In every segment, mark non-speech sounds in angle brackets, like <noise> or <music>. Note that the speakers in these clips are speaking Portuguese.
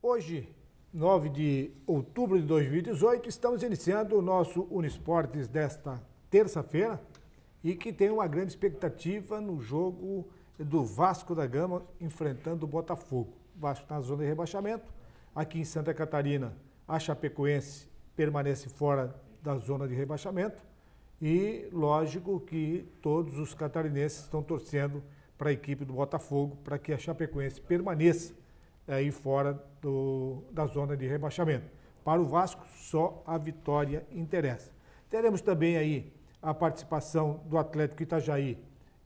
Hoje, 9 de outubro de 2018, estamos iniciando o nosso Unisportes desta terça-feira e que tem uma grande expectativa no jogo do Vasco da Gama enfrentando o Botafogo. O Vasco está na zona de rebaixamento. Aqui em Santa Catarina, a Chapecoense permanece fora da zona de rebaixamento. E lógico que todos os catarinenses estão torcendo para a equipe do Botafogo para que a Chapecoense permaneça eh, aí fora do, da zona de rebaixamento. Para o Vasco, só a vitória interessa. Teremos também aí a participação do Atlético Itajaí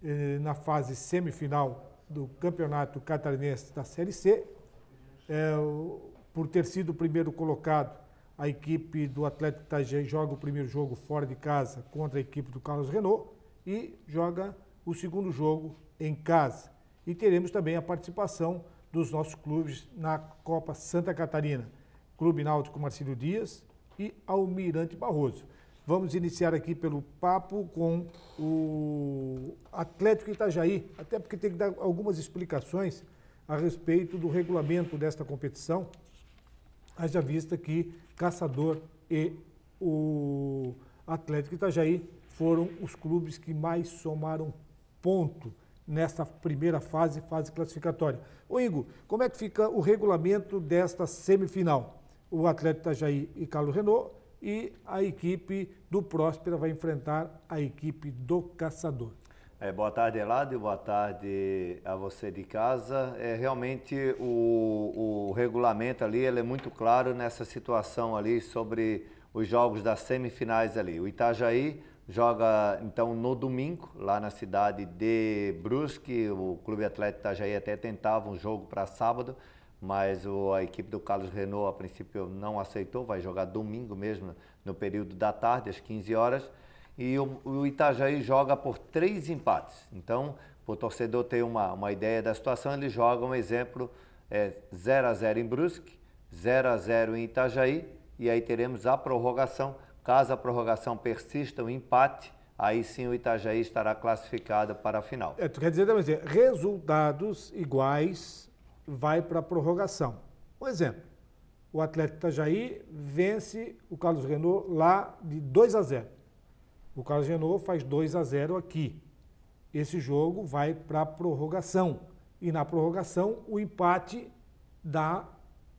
eh, na fase semifinal do Campeonato Catarinense da Série C. Eh, por ter sido o primeiro colocado, a equipe do Atlético Itajaí joga o primeiro jogo fora de casa contra a equipe do Carlos Renault e joga o segundo jogo em casa. E teremos também a participação dos nossos clubes na Copa Santa Catarina. Clube Náutico Marcílio Dias e Almirante Barroso. Vamos iniciar aqui pelo papo com o Atlético Itajaí, até porque tem que dar algumas explicações a respeito do regulamento desta competição, haja vista que Caçador e o Atlético Itajaí foram os clubes que mais somaram ponto nessa primeira fase, fase classificatória. Ô Igor, como é que fica o regulamento desta semifinal? O Atlético Itajaí e Carlos Renault e a equipe do Próspera vai enfrentar a equipe do Caçador. É, boa tarde, Eladio. Boa tarde a você de casa. É, realmente o, o regulamento ali ele é muito claro nessa situação ali sobre os jogos das semifinais ali. O Itajaí joga então no domingo lá na cidade de Brusque. O Clube Atlético Itajaí até tentava um jogo para sábado, mas o, a equipe do Carlos Renault a princípio não aceitou. Vai jogar domingo mesmo no período da tarde às 15 horas e o, o Itajaí joga por três empates. Então, para o torcedor ter uma, uma ideia da situação, ele joga um exemplo é, 0 a 0 em Brusque, 0 x 0 em Itajaí e aí teremos a prorrogação. Caso a prorrogação persista, o um empate, aí sim o Itajaí estará classificado para a final. É, tu quer dizer, dizer assim, resultados iguais vai para a prorrogação. Um exemplo, o Atlético Itajaí vence o Carlos Renault lá de 2 a 0. O Carlos Genoa faz 2 a 0 aqui. Esse jogo vai para a prorrogação. E na prorrogação, o empate dá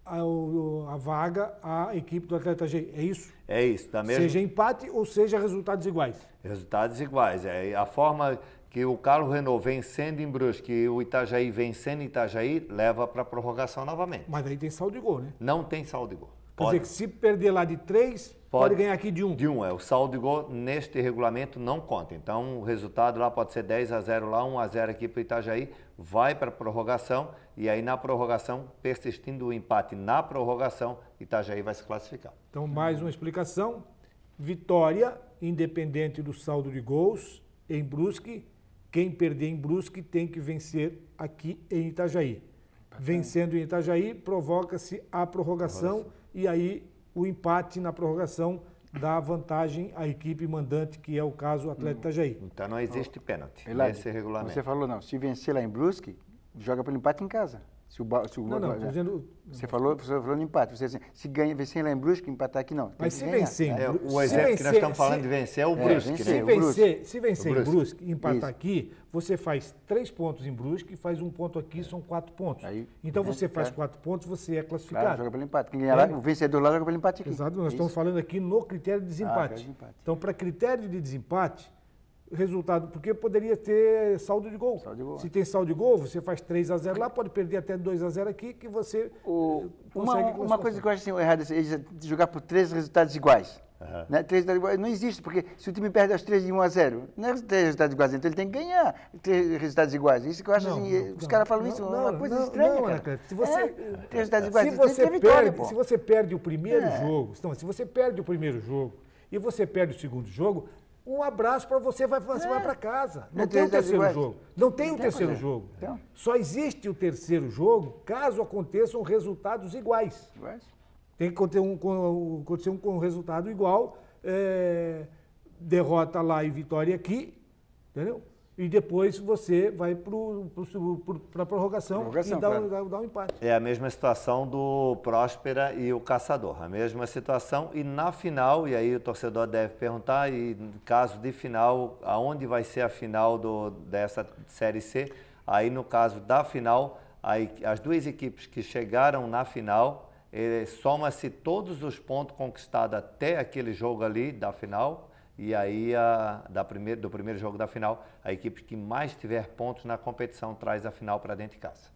a, a, vaga à equipe do Atleta G. É isso? É isso, tá mesmo? Seja empate ou seja resultados iguais. Resultados iguais. É a forma que o Carlos Renault vencendo em Brusque e o Itajaí vencendo em Itajaí leva para prorrogação novamente. Mas aí tem saldo de gol, né? Não tem saldo de gol. Pode. Quer dizer, que se perder lá de três, pode, pode, ganhar aqui de um. De um, é. O saldo de gol neste regulamento não conta. Então, o resultado lá pode ser 10 a 0 lá, 1 a 0 aqui para o Itajaí, vai para a prorrogação e aí na prorrogação, persistindo o empate na prorrogação, Itajaí vai se classificar. Então, mais uma explicação. Vitória, independente do saldo de gols, em Brusque. Quem perder em Brusque tem que vencer aqui em Itajaí. Vencendo em Itajaí, provoca-se a prorrogação. prorrogação e aí o empate na prorrogação dá vantagem à equipe mandante, que é o caso do Atlético hum. Itajaí. Então não existe pênalti. Esse é regulamento. Você falou não, se vencer lá em Brusque, joga pelo empate em casa. Se o, se o... não, não, estou dizendo... Você falou, você falou no empate. Você assim, se ganha, vencer lá em Brusque, empatar aqui não. Mas se ganhar. vencer, é, o exemplo vencer, que nós estamos falando se... de vencer é o Brusque. É, vencer, né? É se, vencer, Brusque. se vencer Brusque. em Brusque e empatar Isso. aqui, você faz três pontos em Brusque e faz um ponto aqui, é. são quatro pontos. Aí, então né, você faz é. quatro pontos, você é classificado. Claro, joga pelo empate. Quem ganhar é. lá, o vencedor lá joga pelo empate aqui. Exato, nós é Isso. estamos falando aqui no critério de ah, desempate. Ah, então, para critério de desempate, resultado, porque poderia ter saldo de gol. Saldo de gol. Se tem saldo de gol, você faz 3 a 0 lá, pode perder até 2 a 0 aqui, que você o, eh, consegue... Uma, uma coisa que eu acho assim, errada assim, é jogar por três resultados iguais. Uhum. Né? Três resultados iguais não existe, porque se o time perde as três de 1 a 0, não é três resultados iguais, então ele tem que ganhar três resultados iguais. Isso que eu acho não, assim, não, eh, os caras falam não, isso, não, é uma coisa não, estranha. Não, cara. se você, é, três resultados iguais, se você, perde, vitória, se você perde o primeiro é. jogo, então, se você perde o primeiro jogo e você perde o segundo jogo, um abraço para você, vai, você é. vai para casa. Não, não tem, tem o terceiro jogo. Não tem não o tem terceiro jogo. Então. Só existe o terceiro jogo caso aconteçam resultados iguais. Tem que acontecer um, acontecer um, um resultado igual, é, derrota lá e vitória aqui, entendeu? e depois você vai para a prorrogação, prorrogação, e dá, claro. um, dá, um empate. É a mesma situação do Próspera e o Caçador, a mesma situação. E na final, e aí o torcedor deve perguntar, e caso de final, aonde vai ser a final do, dessa Série C? Aí no caso da final, aí, as duas equipes que chegaram na final, eh, soma-se todos os pontos conquistados até aquele jogo ali da final, e aí, a, da primeira, do primeiro jogo da final, a equipe que mais tiver pontos na competição traz a final para dentro de casa.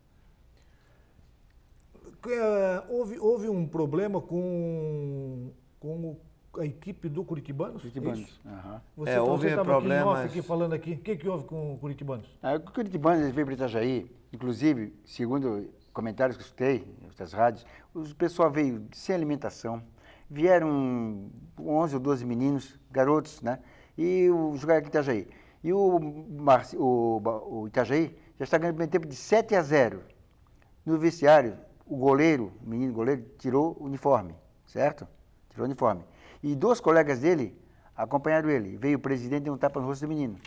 É, houve, houve um problema com, com a equipe do Curitibanos? Curitibanos. Uhum. Você, é, então, houve você problemas... aqui, aqui falando aqui. O que, que houve com o Curitibanos? Ah, o Curitibanos veio para Itajaí, inclusive, segundo comentários que escutei, nas rádios, o pessoal veio sem alimentação, vieram 11 ou 12 meninos, garotos, né? E o, jogaram aqui em Itajaí. E o, Marci, o, o Itajaí já está ganhando primeiro tempo de 7 a 0. No vestiário, o goleiro, o menino goleiro, tirou o uniforme, certo? Tirou o uniforme. E dois colegas dele acompanharam ele. Veio o presidente e deu um tapa no rosto do menino,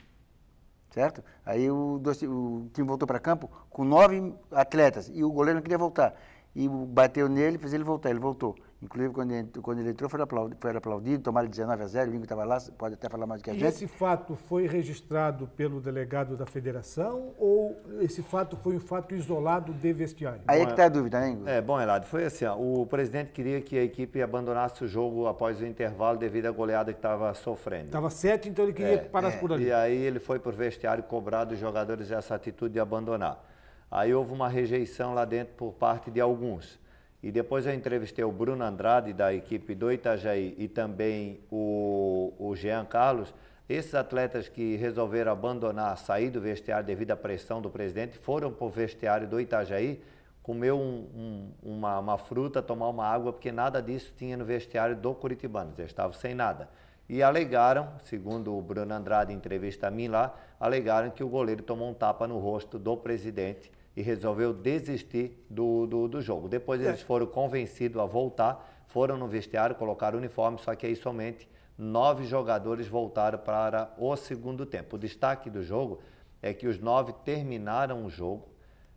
certo? Aí o, o time voltou para campo com nove atletas e o goleiro não queria voltar. E bateu nele, fez ele voltar, ele voltou. Inclusive, quando ele, quando ele entrou, foi aplaudido, foi aplaudido tomaram 19 a 0, o Lingo estava lá, pode até falar mais do que a e gente. esse fato foi registrado pelo delegado da federação ou esse fato foi um fato isolado de vestiário? Aí é que está a dúvida, né, Ingo? É, bom, helado, foi assim, ó, o presidente queria que a equipe abandonasse o jogo após o intervalo devido à goleada que estava sofrendo. Estava 7, então ele queria é, que parasse é, por ali. E aí ele foi para o vestiário cobrar dos jogadores essa atitude de abandonar. Aí houve uma rejeição lá dentro por parte de alguns. E depois eu entrevistei o Bruno Andrade, da equipe do Itajaí, e também o, o Jean Carlos. Esses atletas que resolveram abandonar, sair do vestiário devido à pressão do presidente, foram para o vestiário do Itajaí comer um, um, uma, uma, fruta, tomar uma água, porque nada disso tinha no vestiário do Curitibano, eles estavam sem nada. E alegaram, segundo o Bruno Andrade, em entrevista a mim lá, alegaram que o goleiro tomou um tapa no rosto do presidente e resolveu desistir do, do, do jogo. Depois eles é. foram convencidos a voltar, foram no vestiário, colocaram o uniforme, só que aí somente nove jogadores voltaram para o segundo tempo. O destaque do jogo é que os nove terminaram o jogo,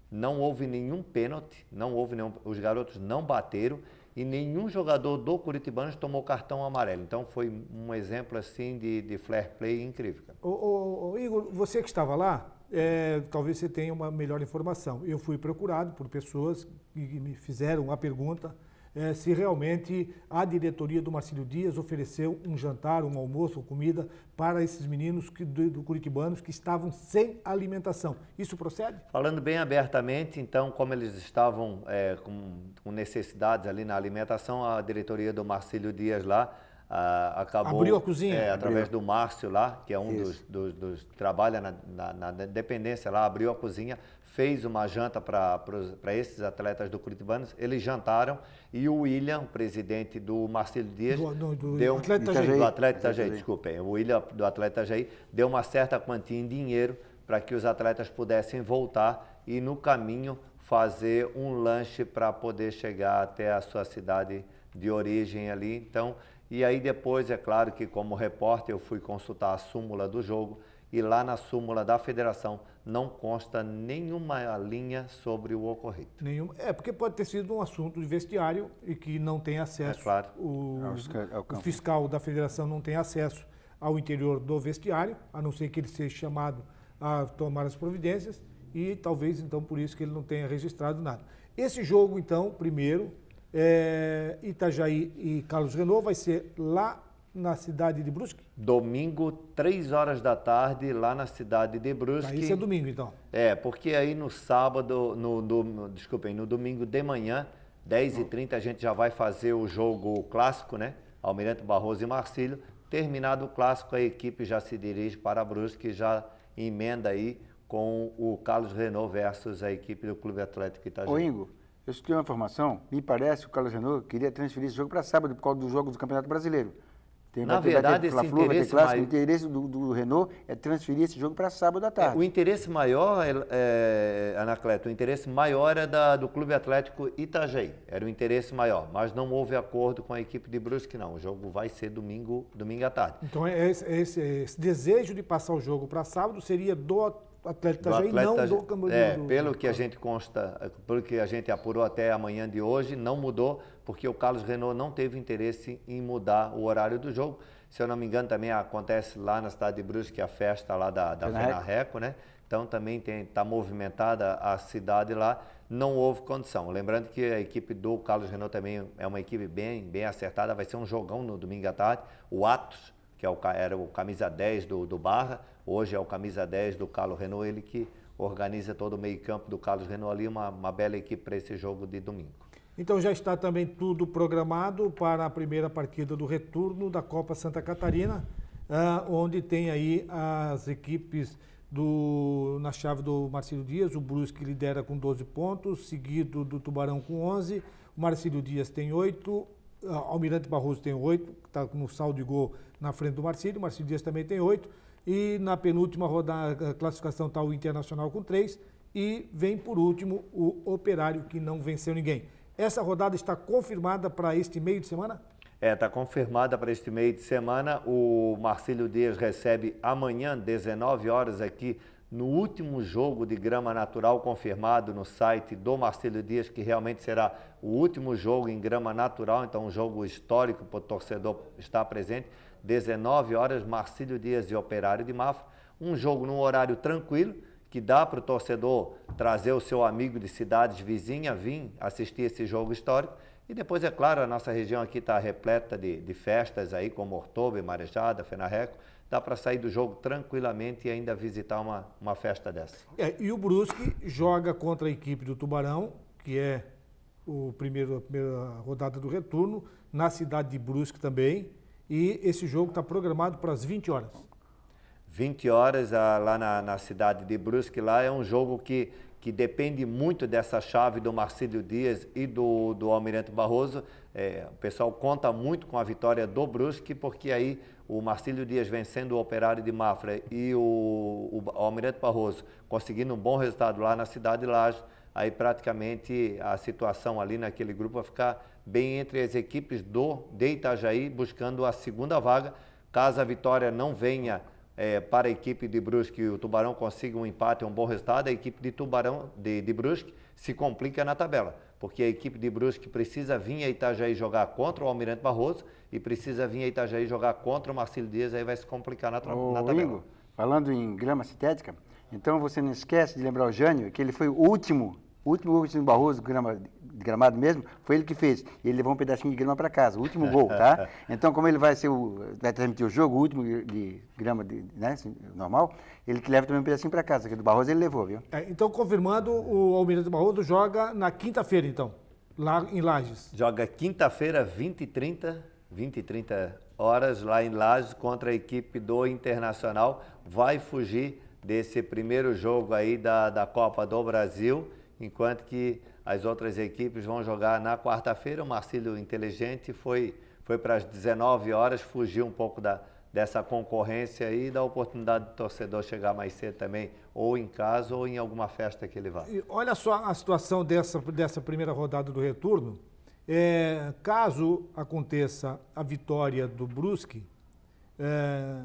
não houve nenhum pênalti, não houve nenhum, os garotos não bateram e nenhum jogador do Curitibanos tomou cartão amarelo. Então foi um exemplo assim de, de play incrível. ô, Igor, você que estava lá, é, talvez você tenha uma melhor informação. Eu fui procurado por pessoas que me fizeram a pergunta é, se realmente a diretoria do Marcílio Dias ofereceu um jantar, um almoço, comida para esses meninos que, do, do Curitibanos que estavam sem alimentação. Isso procede? Falando bem abertamente, então, como eles estavam é, com, com necessidades ali na alimentação, a diretoria do Marcílio Dias lá ah, acabou. Abriu a cozinha? É, através abriu. do Márcio lá, que é um dos, dos, dos, trabalha na, na, na, dependência lá, abriu a cozinha, fez uma janta para esses atletas do Curitibanos, eles jantaram e o William, presidente do Marcelo Dias, do, do, do deu, atleta do atleta Itajaí, desculpem, é, o William do atleta Itajaí, deu uma certa quantia em dinheiro para que os atletas pudessem voltar e no caminho fazer um lanche para poder chegar até a sua cidade de origem ali. Então, e aí depois, é claro que como repórter, eu fui consultar a súmula do jogo e lá na súmula da federação não consta nenhuma linha sobre o ocorrido. Nenhum, é, porque pode ter sido um assunto de vestiário e que não tem acesso. É claro. O, é, é o, o fiscal da federação não tem acesso ao interior do vestiário, a não ser que ele seja chamado a tomar as providências e talvez então por isso que ele não tenha registrado nada. Esse jogo, então, primeiro, é, Itajaí e Carlos Renault vai ser lá na cidade de Brusque? Domingo, 3 horas da tarde, lá na cidade de Brusque. isso é domingo, então? É, porque aí no sábado, no, no, desculpem, no domingo de manhã, 10h30, a gente já vai fazer o jogo clássico, né? Almirante Barroso e Marcílio. Terminado o clássico, a equipe já se dirige para Brusque, já emenda aí com o Carlos Renault versus a equipe do Clube Atlético Itajaí. Ô Ingo, eu escutei uma informação, me parece que o Carlos Renault queria transferir esse jogo para sábado por causa dos jogos do Campeonato Brasileiro. Tem, Na verdade, esse interesse clássico, maior... O interesse do, do, Renault é transferir esse jogo para sábado à é, tarde. É, o interesse maior, é, é, Anacleto, o interesse maior é da, do Clube Atlético Itajaí. Era o interesse maior, mas não houve acordo com a equipe de Brusque, não. O jogo vai ser domingo, domingo à tarde. Então, é esse, é esse, esse desejo de passar o jogo para sábado seria do Atlético Itajaí, não mudou, do Camboriú. É, do... pelo que a gente consta, pelo que a gente apurou até amanhã de hoje, não mudou, porque o Carlos Renault não teve interesse em mudar o horário do jogo. Se eu não me engano, também acontece lá na cidade de Brusque é a festa lá da, da Reco, né? Então também está movimentada a cidade lá, não houve condição. Lembrando que a equipe do Carlos Renault também é uma equipe bem, bem acertada, vai ser um jogão no domingo à tarde. O Atos que é o, era o camisa 10 do, do Barra, hoje é o camisa 10 do Carlos Renault, ele que organiza todo o meio-campo do Carlos Renault ali, uma, uma bela equipe para esse jogo de domingo. Então já está também tudo programado para a primeira partida do retorno da Copa Santa Catarina, uh, onde tem aí as equipes do, na chave do Marcelo Dias, o Brusque lidera com 12 pontos, seguido do Tubarão com 11, o Marcelo Dias tem 8, ah, Almirante Barroso tem oito, está no saldo de gol na frente do Marcílio. Marcílio Dias também tem oito. E na penúltima rodada, a classificação está o Internacional com três. E vem por último o Operário, que não venceu ninguém. Essa rodada está confirmada para este meio de semana? É, está confirmada para este meio de semana. O Marcílio Dias recebe amanhã, 19 horas, aqui no último jogo de grama natural confirmado no site do Marcelo Dias, que realmente será o último jogo em grama natural, então um jogo histórico para o torcedor estar presente. 19 horas, Marcílio Dias e Operário de Mafra. Um jogo num horário tranquilo, que dá para o torcedor trazer o seu amigo de cidades vizinhas, vir assistir esse jogo histórico. E depois, é claro, a nossa região aqui está repleta de, de festas aí, como Ortoba, Marejada, Fenarreco dá para sair do jogo tranquilamente e ainda visitar uma, uma festa dessa. É, e o Brusque joga contra a equipe do Tubarão, que é o primeiro, a primeira rodada do retorno, na cidade de Brusque também. E esse jogo está programado para as 20 horas. 20 horas ah, lá na, na cidade de Brusque, lá é um jogo que que depende muito dessa chave do Marcílio Dias e do, do Almirante Barroso. É, o pessoal conta muito com a vitória do Brusque, porque aí o Marcílio Dias vencendo o Operário de Mafra e o, o, o Almirante Barroso conseguindo um bom resultado lá na cidade de Laje, aí praticamente a situação ali naquele grupo vai ficar bem entre as equipes do de Itajaí, buscando a segunda vaga. Caso a vitória não venha é, para a equipe de Brusque o Tubarão consiga um empate, um bom resultado, a equipe de Tubarão, de, de Brusque, se complica na tabela, porque a equipe de Brusque precisa vir a Itajaí jogar contra o Almirante Barroso e precisa vir a Itajaí jogar contra o Marcelo Dias, aí vai se complicar na, Ô, na tabela. Ingo, falando em grama sintética, então você não esquece de lembrar o Jânio que ele foi o último o último gol do Barroso, de gramado mesmo, foi ele que fez. ele levou um pedacinho de grama para casa, o último gol, tá? <laughs> Então, como ele vai ser o, vai transmitir o jogo, o último de grama de, né, assim, normal, ele que leva também um pedacinho para casa, que é do Barroso ele levou, viu? É, então, confirmando, o Almirante Barroso joga na quinta-feira, então, lá em Lages. Joga quinta-feira, 20 e 30, 20 e 30 horas, lá em Lages, contra a equipe do Internacional. Vai fugir desse primeiro jogo aí da, da Copa do Brasil enquanto que as outras equipes vão jogar na quarta-feira. O Marcílio Inteligente foi, foi para as 19 horas, fugiu um pouco da, dessa concorrência e da oportunidade do torcedor chegar mais cedo também, ou em casa ou em alguma festa que ele vá. E olha só a situação dessa, dessa primeira rodada do retorno. É, caso aconteça a vitória do Brusque, é,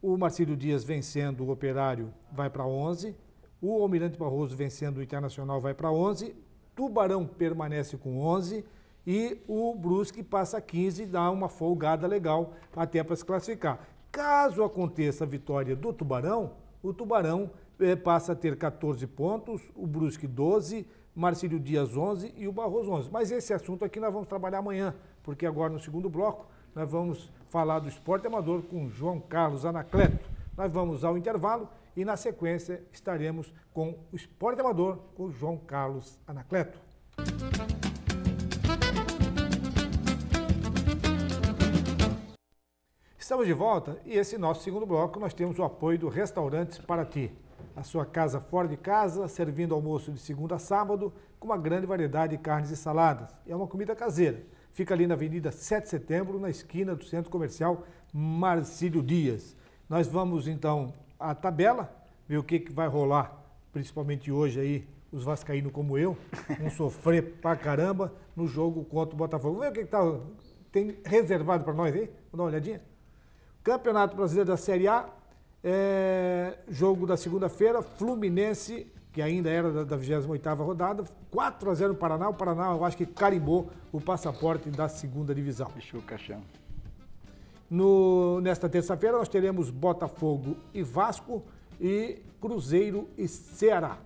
o Marcílio Dias vencendo o Operário vai para 11, o Almirante Barroso vencendo o Internacional vai para 11, Tubarão permanece com 11 e o Brusque passa 15 e dá uma folgada legal até para se classificar. Caso aconteça a vitória do Tubarão, o Tubarão eh, passa a ter 14 pontos, o Brusque 12, Marcílio Dias 11 e o Barroso 11. Mas esse assunto aqui nós vamos trabalhar amanhã, porque agora no segundo bloco nós vamos falar do esporte amador com João Carlos Anacleto. Nós vamos ao intervalo e na sequência estaremos com o Esporte Amador com o João Carlos Anacleto. Estamos de volta e esse nosso segundo bloco nós temos o apoio do Restaurantes Paraty. A sua casa fora de casa, servindo almoço de segunda a sábado, com uma grande variedade de carnes e saladas. É uma comida caseira. Fica ali na Avenida 7 de Setembro, na esquina do Centro Comercial Marcílio Dias. Nós vamos então a tabela, ver o que, que vai rolar, principalmente hoje aí, os vascaínos como eu, <laughs> vão sofrer pra caramba no jogo contra o Botafogo. ver o que, que tá, tem reservado para nós aí, vamos dar uma olhadinha. Campeonato Brasileiro da Série A, é, jogo da segunda-feira, Fluminense, que ainda era da, da 28ª rodada, 4 a 0 no Paraná, o Paraná eu acho que carimbou o passaporte da segunda divisão. Fechou o caixão. No, nesta terça-feira nós teremos Botafogo e Vasco e Cruzeiro e Ceará.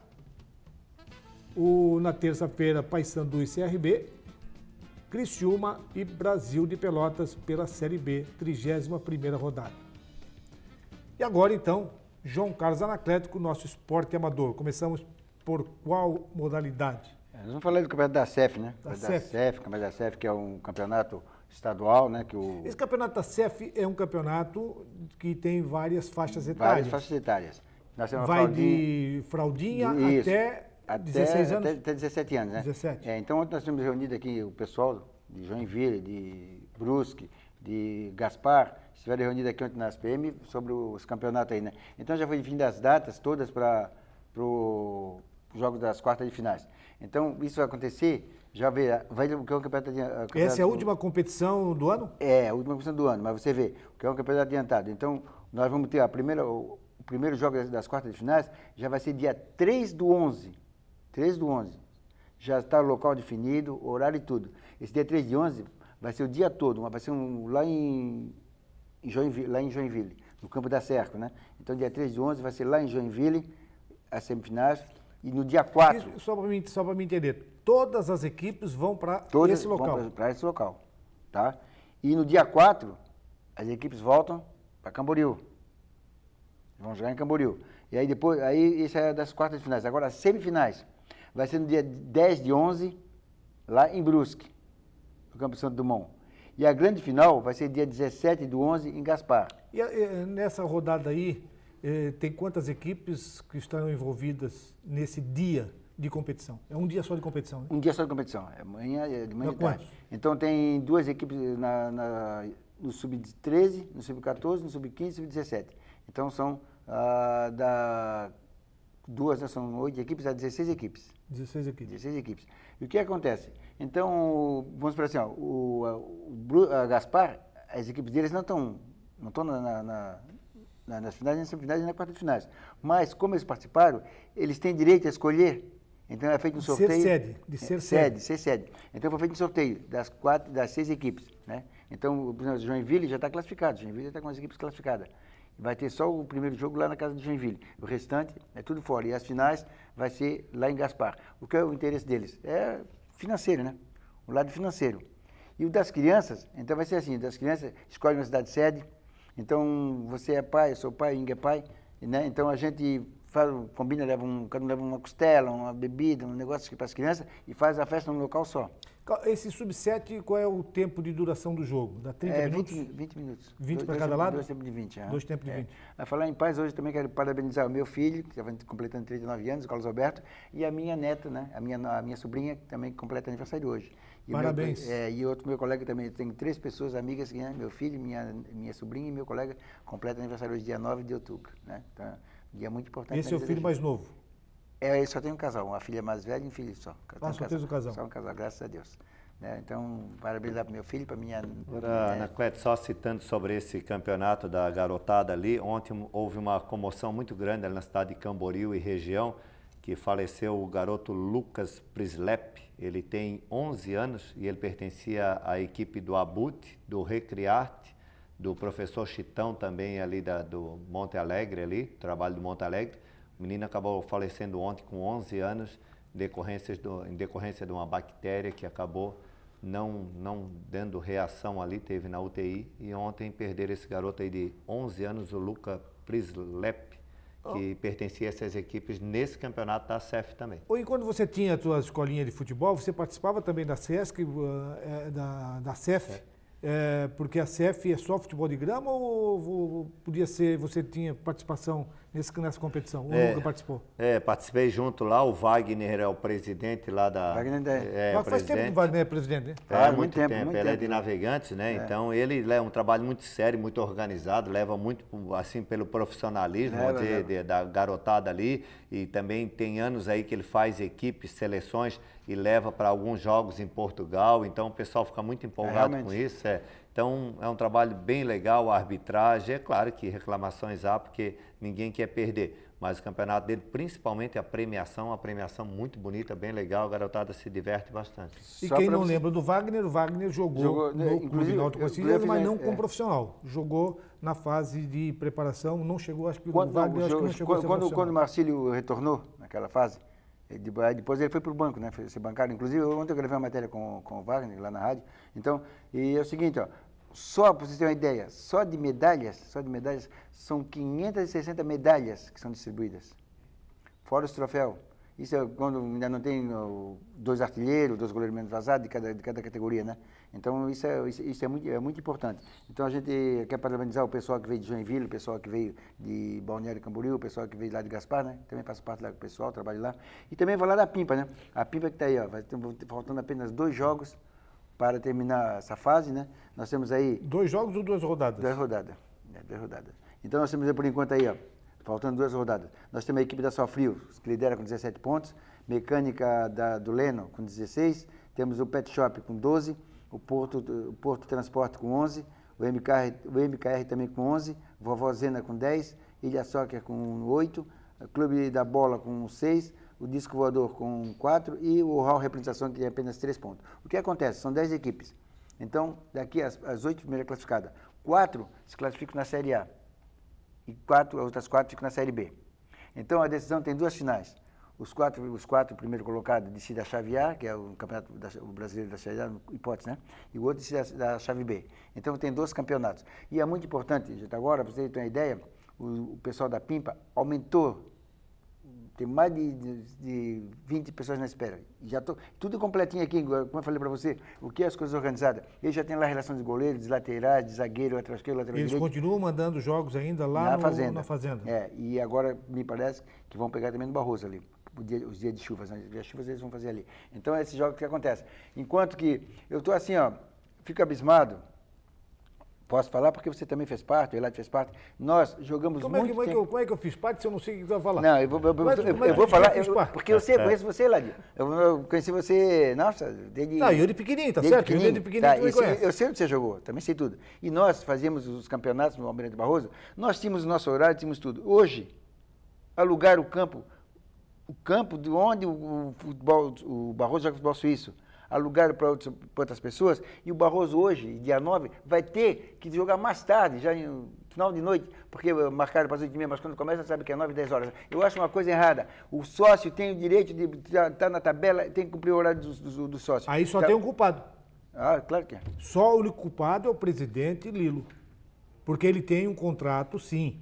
O, na terça-feira, Paysandu e CRB, Criciúma e Brasil de Pelotas pela Série B, 31ª rodada. E agora, então, João Carlos Anaclético, nosso esporte amador. Começamos por qual modalidade? É, nós vamos falar do campeonato da CEF, né? Da, da CEF. CEF. Campeonato da CEF, que é um campeonato estadual, né? Que o... Esse campeonato da CEF é um campeonato que tem várias faixas etárias. Várias faixas etárias. Nós temos Vai fraldinha, de fraldinha de, até, até 16 anos? Até, até 17 anos, né? 17. É, então, ontem nós temos reunido aqui o pessoal de Joinville, de Brusque, de Gaspar, estiveram reunidos aqui ontem na SPM sobre os campeonatos aí, né? Então, já foi definido as datas todas para os jogos das quartas de finais. Então, isso vai acontecer já vê, vai ver o que é um campeonato adiantado. Essa é a última competição do ano? É, a última competição do ano, mas você vê o que é um campeonato adiantado. Então, nós vamos ter a primeira, o, primeiro jogo das, das, quartas de finais, já vai ser dia 3 do 11. 3 do 11. Já está o local definido, horário e tudo. Esse dia 3 de 11 vai ser o dia todo, vai ser um, lá, em, em Joinville, lá em Joinville, no campo da Cerco, né? Então, dia 3 de 11 vai ser lá em Joinville, as semifinais, e no dia 4... Isso, só para mim, só me entender, todas as equipes vão para esse local. Para esse local, tá? E no dia 4, as equipes voltam para Camboriú. Vão jogar em Camboriú. E aí depois, aí isso é das quartas de finais. Agora as semifinais vai ser no dia 10 de 11, lá em Brusque, no Campo Santo Dumont. E a grande final vai ser dia 17 do 11 em Gaspar. E, e eh, eh, nessa rodada aí, eh, tem quantas equipes que estão envolvidas nesse dia? de competição. É um dia só de competição, né? Um dia só de competição. É amanhã, é de manhã é tarde. Então tem duas equipes na, na no sub-13, no sub-14, no sub-15 e sub-17. Então são ah, da duas, né, são oito equipes, há 16 equipes. 16 equipes. 16 equipes. E o que acontece? Então, vamos para assim, ó, o, o a Gaspar, as equipes deles não estão não estão na, na, na nas finais, nas semifinais e nas de finais. Mas, como eles participaram, eles têm direito a escolher então é feito um sorteio. Ser sede, de ser é, sede. Ser sede. Então foi feito um sorteio das quatro, das seis equipes, né? Então, por exemplo, Joinville já está classificado, Joinville já está com as equipes classificadas. Vai ter só o primeiro jogo lá na casa do Joinville. O restante é tudo fora. E as finais vai ser lá em Gaspar. O que é o interesse deles? É financeiro, né? O lado financeiro. E o das crianças, então vai ser assim, das crianças escolhe uma cidade sede. Então, você é pai, eu sou pai, Inga é pai, né? Então a gente faz, combina, leva um, cada um leva uma costela, uma bebida, um negócio é para as crianças e faz a festa num local só. Esse sub-7, qual é o tempo de duração do jogo? Dá 30 é, minutos? 20, minutos. 20 para cada lado? Dois tempos de 20. Ah. É. Dois tempos de 20. É. A falar em paz, hoje também quero parabenizar o meu filho, que tá estava completando 39 anos, Carlos Alberto, e a minha neta, né? a, minha, a minha sobrinha, que também completa aniversário hoje. E Parabéns. Meu, é, e outro meu colega também, tenho três pessoas amigas, né? meu filho, minha, minha sobrinha e meu colega, completa aniversário hoje, dia 9 de outubro. Né? Então, e é muito importante. Esse é o filho mais novo? É, eu só tenho um casal, uma filha mais velha e um filho só. Ah, um só tens um casal? Só um casal, graças a Deus. Né? Então, parabéns para o meu filho, para minha... Agora, né? Anaclete, só citando sobre esse campeonato da garotada ali, ontem houve uma comoção muito grande ali na cidade de Camboriú e região, que faleceu o garoto Lucas Prislep. Ele tem 11 anos e ele pertencia à equipe do Abut, do Recreate do professor Chitão também ali da, do Monte Alegre, ali, trabalho do Monte Alegre. O menino acabou falecendo ontem com 11 anos, decorrências do, em decorrência de uma bactéria que acabou não, não dando reação ali, teve na UTI. E ontem perderam esse garoto aí de 11 anos, o Luca Prislep, que oh. pertencia a essas equipes nesse campeonato da CEF também. e quando você tinha a sua escolinha de futebol, você participava também da SESC, eh, da, da CEF? É. É, porque a CF é só futebol de grama ou podia ser, você tinha participação nesse, nessa competição? O é, participou? É, participei junto lá, o Wagner é o presidente lá da... Wagner é, é Mas faz tempo que o Wagner é presidente, né? É, ah, muito, tempo, tempo. Muito Ela é tempo. é de navegantes, né? É. Então ele é um trabalho muito sério, muito organizado, leva muito, assim, pelo profissionalismo, é, dizer, de, da garotada ali. E também tem anos aí que ele faz equipes, seleções e leva para alguns jogos em Portugal. Então o pessoal fica muito empolgado com isso. É. Então, é um trabalho bem legal, a arbitragem. É claro que reclamações há, porque ninguém quer perder. Mas o campeonato dele, principalmente a premiação, uma premiação muito bonita, bem legal. A garotada se diverte bastante. E Só quem não você... lembra do Wagner, o Wagner jogou, jogou no né, Clube Náutico Conciliano, é, mas né, não como é. profissional. Jogou na fase de preparação, não chegou, acho que quando, o Wagner jogo, acho que não chegou quando, quando o Marcílio retornou naquela fase, depois ele foi para o banco, né? Foi ser bancário. Inclusive, ontem eu gravei uma matéria com, com o Wagner lá na rádio. Então, e é o seguinte, ó, só para vocês terem uma ideia, só de medalhas, só de medalhas, são 560 medalhas que são distribuídas. Fora os troféus. Isso é quando ainda não tem dois artilheiros, dois goleiros menos vazados de cada, de cada categoria, né? Então, isso, é, isso, isso é, muito, é muito importante. Então, a gente quer parabenizar o pessoal que veio de Joinville, o pessoal que veio de Balneário Camboriú, o pessoal que veio lá de Gaspar, né? Também faço parte lá do pessoal, trabalho lá. E também vou lá da Pimpa, né? A Pimpa que está aí, ó. Vai, faltando apenas dois jogos para terminar essa fase, né? Nós temos aí... Dois jogos ou duas rodadas? Duas rodadas. É, duas rodadas. Então nós temos aí, por enquanto aí, ó, faltando duas rodadas. Nós temos a equipe da Sofrio, que lidera com 17 pontos, Mecânica da, do Leno com 16, temos o Pet Shop com 12, o Porto, o Porto Transporte com 11, o MKR, o MKR também com 11, Vovó Zena com 10, Ilha Soccer com 8, Clube da Bola com 6, o disco voador com 4 e o hall representação que tem apenas 3 pontos. O que acontece? São 10 equipes. Então, daqui as, as 8 primeiras classificadas, 4 se classificam na Série A e quatro as outras 4 ficam na Série B. Então, a decisão tem duas finais. Os quatro, os quatro primeiros colocados decidem a chave A, que é o campeonato da, o brasileiro da chave A, hipótese, né? E o outro decide a, da chave B. Então tem dois campeonatos. E é muito importante, gente, agora, para vocês terem uma ideia, o, o pessoal da Pimpa aumentou tem mais de, de, de 20 pessoas na espera. Já tô, tudo completinho aqui, como eu falei para você, o que é as coisas organizadas. Eles já têm lá a relação de goleiros, de laterais, de zagueiro, lateral esquerdo, lateral Eles direito. continuam mandando jogos ainda lá na, no, fazenda. na fazenda. É, e agora me parece que vão pegar também no Barroso ali. Dia, os dias de chuvas, né? as chuvas eles vão fazer ali. Então, é esse jogo que acontece. Enquanto que eu estou assim, ó, fico abismado Posso falar porque você também fez parte, o Elad fez parte. Nós jogamos como muito é que, como tempo... É que eu, como é que eu fiz parte se eu não sei o que você vai falar? Não, eu vou, eu, mas, é eu, é eu, eu vou falar, porque eu sei, é, conheço você, Elad. Eu, conheci você, nossa, desde... Não, eu de pequenininho, tá desde certo? Pequenininho, eu de pequenininho tá, isso, Eu sei onde você jogou, também sei tudo. E nós fazíamos os campeonatos no Almirante Barroso, nós tínhamos nosso horário, tínhamos tudo. Hoje, alugar o campo, o campo de onde o, futebol, o Barroso joga futebol suíço, alugado para outras pessoas. E o Barroso hoje, dia 9, vai ter que jogar mais tarde, já no final de noite, porque eh, marcaram para as 8 h mas quando começa sabe que é 9, 10 horas. Eu acho uma coisa errada. O sócio tem o direito de estar tá, tá na tabela, tem que cumprir o horário do, do, do sócio. Aí só tá... tem um culpado. Ah, claro que é. Só o único culpado é o presidente Lilo. Porque ele tem um contrato, sim,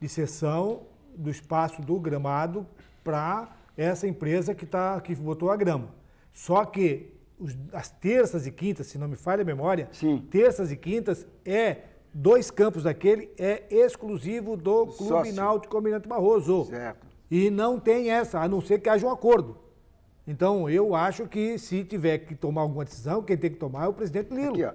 de cessão do espaço do gramado para essa empresa que, tá, que botou a grama. Só que os, as terças e quintas, se não me falha a memória, Sim. terças e quintas é dois campos daquele é exclusivo do Clube Sócio. Assim. Náutico Almirante Barroso. Certo. E não tem essa, a não ser que haja um acordo. Então, eu acho que se tiver que tomar alguma decisão, quem tem que tomar é o presidente Lilo. Aqui, ó.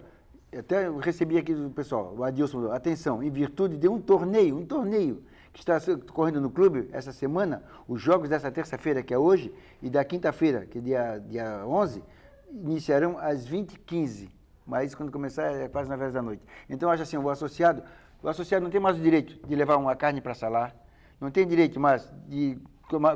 Eu até recebi aqui do pessoal, o Adilson, falou, atenção, em virtude de um torneio, um torneio que está correndo no clube essa semana, os jogos dessa terça-feira, que é hoje, e da quinta-feira, que é dia, dia 11, iniciarão às 20h15, mas quando começar é quase na horas da noite. Então, acho assim, o associado, o associado não tem mais o direito de levar uma carne para salar, não tem direito mais de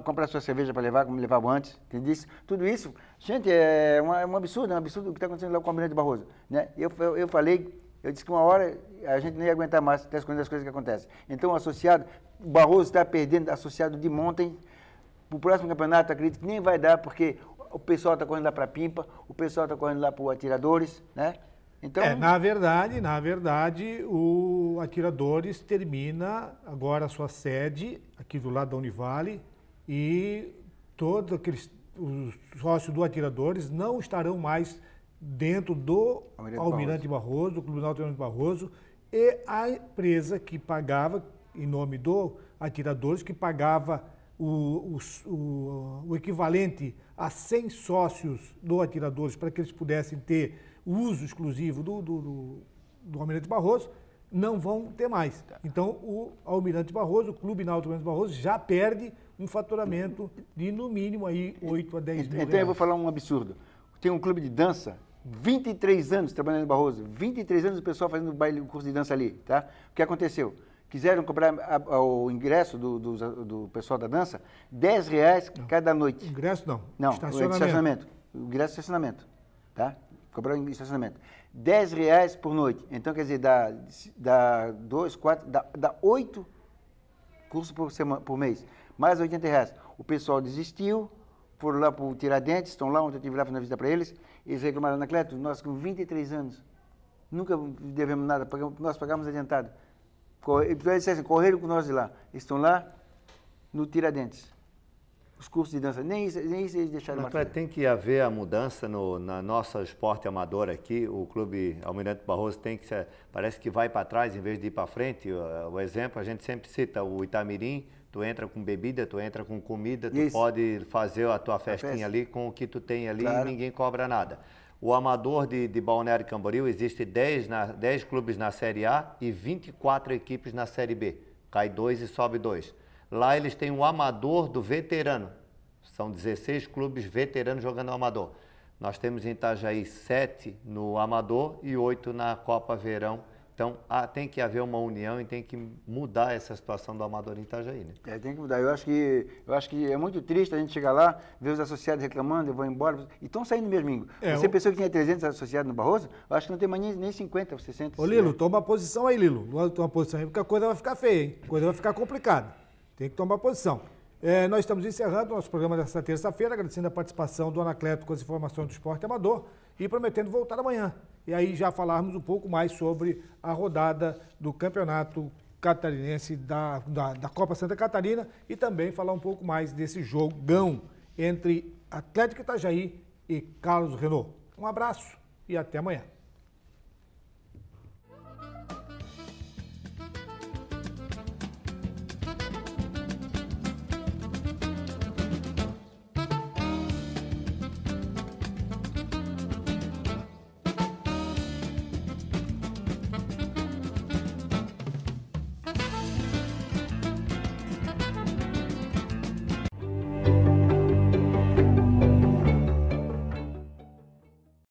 comprar sua cerveja para levar, como levava antes, entendeu? Tudo isso, gente, é, uma, é um absurdo, é um absurdo o que está acontecendo lá com o Almirante Barroso. Né? Eu, eu, eu, falei, eu disse que uma hora a gente não ia aguentar mais até escondendo as coisas que acontecem. Então, o associado, o Barroso está perdendo associado de ontem. Para o próximo campeonato, acredito que nem vai dar, porque o pessoal está correndo lá para Pimpa, o pessoal está correndo lá para o Atiradores, né? Então... É, na verdade, na verdade, o Atiradores termina agora a sua sede aqui do lado da Univale e todos aqueles os sócios do Atiradores não estarão mais dentro do Almirante, Almirante Barroso. Barroso, do Clube Náutico Almirante Barroso e a empresa que pagava em nome do Atiradores que pagava o, o, o, o equivalente a 100 sócios do Atiradores para que eles pudessem ter uso exclusivo do, do, do, do Almirante Barroso, não vão ter mais. Tá. Então, o Almirante Barroso, o Clube Náutico Almirante Barroso, já perde um faturamento de, no mínimo, aí 8 a 10 então, mil Então, eu vou falar um absurdo. Tem um clube de dança, 23 anos trabalhando em Barroso, 23 anos o pessoal fazendo baile, um curso de dança ali, tá? O que aconteceu? quiseram cobrar a, a, o ingresso do, do, do, pessoal da dança, 10 reais não. cada noite. Ingresso não. Não, estacionamento. estacionamento. O ingresso é estacionamento. Tá? Cobraram estacionamento. 10 reais por noite. Então, quer dizer, dá, dá dois, quatro, dá, oito cursos por, semana, por mês. Mais 80 reais. O pessoal desistiu, foram lá para o Tiradentes, estão lá, ontem eu estive lá fazendo a visita para eles. Eles reclamaram, Anacleto, nós com 23 anos, nunca devemos nada, nós pagamos adiantado. Então assim, correram com nós de lá. Estão lá no Tiradentes. Os cursos de dança, nem isso, nem isso eles deixaram Mas, Tem que haver a mudança no na nossa esporte amador aqui. O Clube Almirante Barroso tem que parece que vai para trás em vez de ir para frente. O, o exemplo, a gente sempre cita o Itamirim, tu entra com bebida, tu entra com comida, tu Isso. pode fazer a tua festinha a ali com o que tu tem ali claro. e ninguém cobra nada. O amador de, de Balneário Camboriú existe 10, na, 10 clubes na Série A e 24 equipes na Série B. Cai dois e sobe dois. Lá eles têm o amador do veterano. São 16 clubes veteranos jogando amador. Nós temos em Itajaí 7 no amador e 8 na Copa Verão então, há, ah, tem que haver uma união e tem que mudar essa situação do Amador em Itajaí, né? É, tem que mudar. Eu acho que, eu acho que é muito triste a gente chegar lá, ver os associados reclamando, eu vou embora. E estão saindo mesmo, Ingo. É, você eu... pensou que tinha 300 associados no Barroso? Eu acho que não tem mais nem, nem 50 ou 60. Ô, Lilo, né? toma posição aí, Lilo. Toma posição aí, porque a coisa vai ficar feia, hein? A coisa vai ficar complicada. Tem que tomar posição. É, nós estamos encerrando nosso programa desta terça-feira, agradecendo a participação do Anacleto com as informações do esporte amador e prometendo voltar amanhã. E aí já falarmos um pouco mais sobre a rodada do campeonato catarinense da, da, da Copa Santa Catarina e também falar um pouco mais desse jogão entre Atlético Itajaí e Carlos Renault. Um abraço e até amanhã.